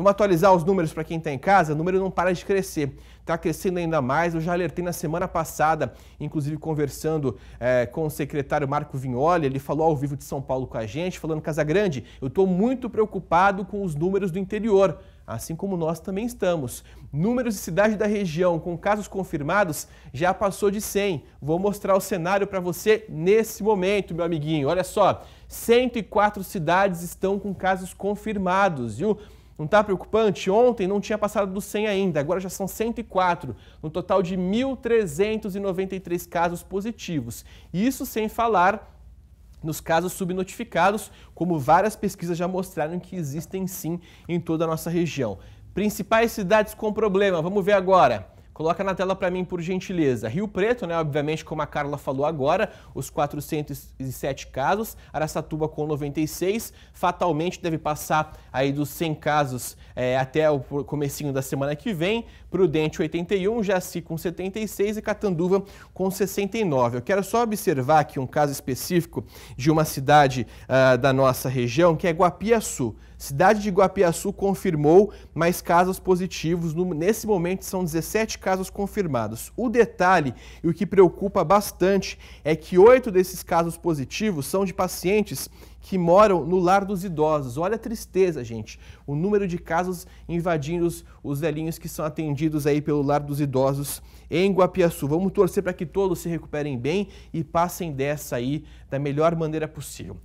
Vamos atualizar os números para quem está em casa? O número não para de crescer. Está crescendo ainda mais. Eu já alertei na semana passada, inclusive conversando é, com o secretário Marco Vignoli. Ele falou ao vivo de São Paulo com a gente, falando: Casagrande, eu estou muito preocupado com os números do interior assim como nós também estamos. Números de cidade da região com casos confirmados já passou de 100. Vou mostrar o cenário para você nesse momento, meu amiguinho. Olha só, 104 cidades estão com casos confirmados, viu? Não está preocupante? Ontem não tinha passado dos 100 ainda, agora já são 104, no total de 1.393 casos positivos. Isso sem falar nos casos subnotificados, como várias pesquisas já mostraram que existem sim em toda a nossa região. Principais cidades com problema, vamos ver agora. Coloca na tela para mim, por gentileza. Rio Preto, né, obviamente, como a Carla falou agora, os 407 casos. Aracatuba com 96. Fatalmente deve passar aí dos 100 casos é, até o comecinho da semana que vem. Prudente, 81. Jaci com 76 e Catanduva com 69. Eu quero só observar aqui um caso específico de uma cidade uh, da nossa região, que é Guapiaçu. Cidade de Guapiaçu confirmou mais casos positivos. No, nesse momento são 17 casos casos confirmados. O detalhe e o que preocupa bastante é que oito desses casos positivos são de pacientes que moram no lar dos idosos. Olha a tristeza, gente. O número de casos invadindo os, os velhinhos que são atendidos aí pelo lar dos idosos em Guapiaçu. Vamos torcer para que todos se recuperem bem e passem dessa aí da melhor maneira possível.